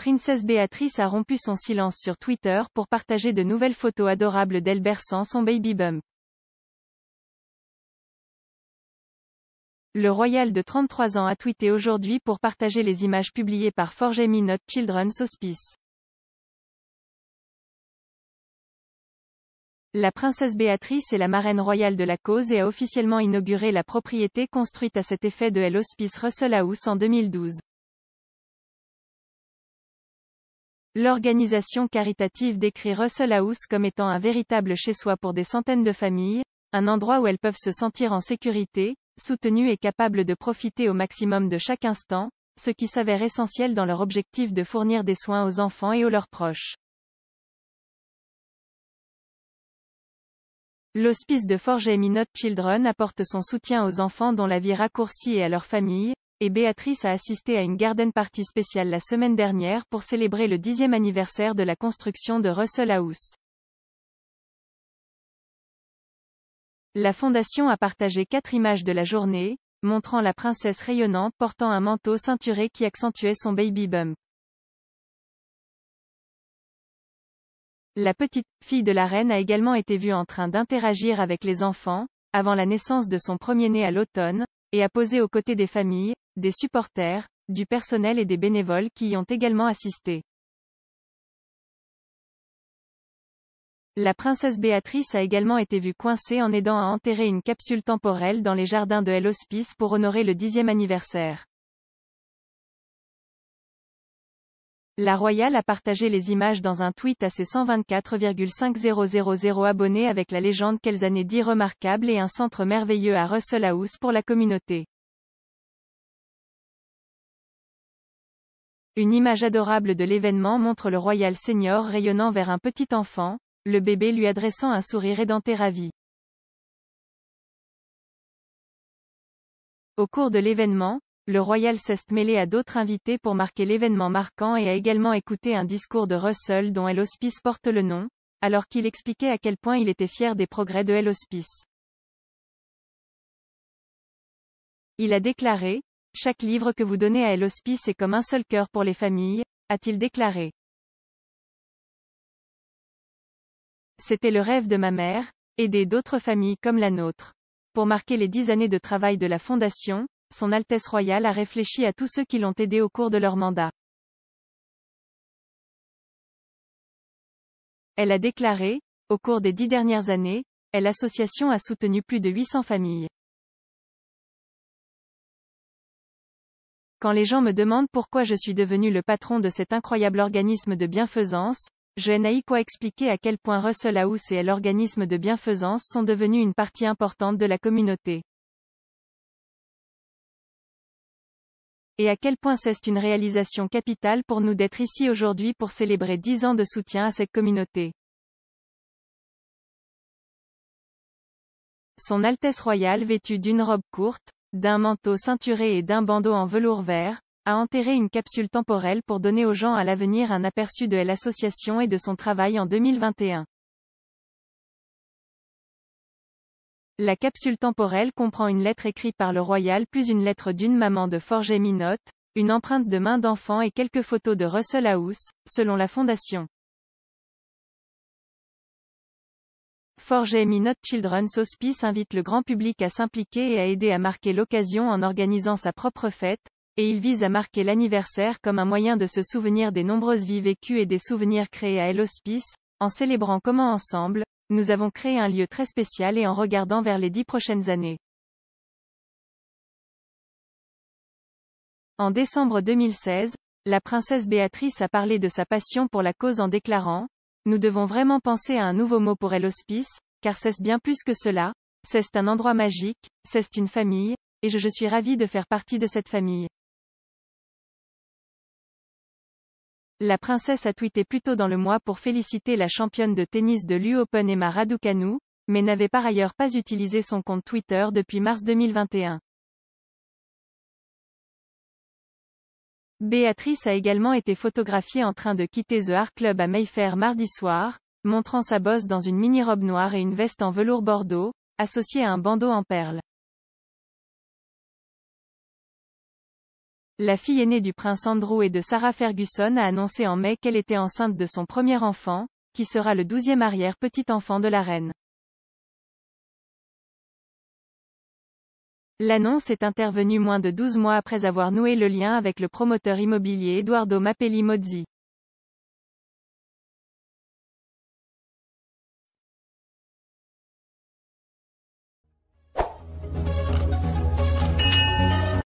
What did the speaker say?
Princesse Béatrice a rompu son silence sur Twitter pour partager de nouvelles photos adorables d'elle berçant son baby bump. Le royal de 33 ans a tweeté aujourd'hui pour partager les images publiées par Forge Not Children's Hospice. La princesse Béatrice est la marraine royale de la cause et a officiellement inauguré la propriété construite à cet effet de l'hospice Russell House en 2012. L'organisation caritative décrit Russell House comme étant un véritable chez-soi pour des centaines de familles, un endroit où elles peuvent se sentir en sécurité, soutenues et capables de profiter au maximum de chaque instant, ce qui s'avère essentiel dans leur objectif de fournir des soins aux enfants et aux leurs proches. L'hospice de Forge Minot Children apporte son soutien aux enfants dont la vie raccourcie et à leurs famille, et Béatrice a assisté à une garden party spéciale la semaine dernière pour célébrer le dixième anniversaire de la construction de Russell House. La fondation a partagé quatre images de la journée, montrant la princesse rayonnante portant un manteau ceinturé qui accentuait son baby bum La petite fille de la reine a également été vue en train d'interagir avec les enfants, avant la naissance de son premier-né à l'automne, et a posé aux côtés des familles, des supporters, du personnel et des bénévoles qui y ont également assisté. La princesse Béatrice a également été vue coincée en aidant à enterrer une capsule temporelle dans les jardins de Hospice pour honorer le dixième anniversaire. La Royale a partagé les images dans un tweet à ses 124,5000 abonnés avec la légende qu'elles années dit remarquables et un centre merveilleux à Russell House pour la communauté. Une image adorable de l'événement montre le royal senior rayonnant vers un petit enfant, le bébé lui adressant un sourire édenté ravi. Au cours de l'événement, le royal s'est mêlé à d'autres invités pour marquer l'événement marquant et a également écouté un discours de Russell dont l'hospice Hospice porte le nom, alors qu'il expliquait à quel point il était fier des progrès de El Hospice. Il a déclaré, chaque livre que vous donnez à El Hospice est comme un seul cœur pour les familles, a-t-il déclaré. C'était le rêve de ma mère, aider d'autres familles comme la nôtre. Pour marquer les dix années de travail de la Fondation, Son Altesse Royale a réfléchi à tous ceux qui l'ont aidé au cours de leur mandat. Elle a déclaré, au cours des dix dernières années, l'association a soutenu plus de 800 familles. Quand les gens me demandent pourquoi je suis devenu le patron de cet incroyable organisme de bienfaisance, je n'ai quoi expliquer à quel point Russell House et l'organisme de bienfaisance sont devenus une partie importante de la communauté. et à quel point c'est une réalisation capitale pour nous d'être ici aujourd'hui pour célébrer dix ans de soutien à cette communauté. Son Altesse royale vêtue d'une robe courte, d'un manteau ceinturé et d'un bandeau en velours vert, a enterré une capsule temporelle pour donner aux gens à l'avenir un aperçu de l'association et de son travail en 2021. La capsule temporelle comprend une lettre écrite par le Royal plus une lettre d'une maman de Forger Minot, une empreinte de main d'enfant et quelques photos de Russell House, selon la fondation. Not Children's Hospice invite le grand public à s'impliquer et à aider à marquer l'occasion en organisant sa propre fête, et il vise à marquer l'anniversaire comme un moyen de se souvenir des nombreuses vies vécues et des souvenirs créés à El Hospice, en célébrant comment ensemble, nous avons créé un lieu très spécial et en regardant vers les dix prochaines années. En décembre 2016, la princesse Béatrice a parlé de sa passion pour la cause en déclarant nous devons vraiment penser à un nouveau mot pour elle Hospice, car c'est bien plus que cela, c'est un endroit magique, c'est une famille, et je, suis ravie de faire partie de cette famille. La princesse a tweeté plus tôt dans le mois pour féliciter la championne de tennis de l'U-Open Emma Raducanu, mais n'avait par ailleurs pas utilisé son compte Twitter depuis mars 2021. Béatrice a également été photographiée en train de quitter The Art Club à Mayfair mardi soir, montrant sa bosse dans une mini-robe noire et une veste en velours bordeaux, associée à un bandeau en perles. La fille aînée du prince Andrew et de Sarah Ferguson a annoncé en mai qu'elle était enceinte de son premier enfant, qui sera le douzième arrière-petit-enfant de la reine. L'annonce est intervenue moins de 12 mois après avoir noué le lien avec le promoteur immobilier Eduardo Mappelli Mozzi.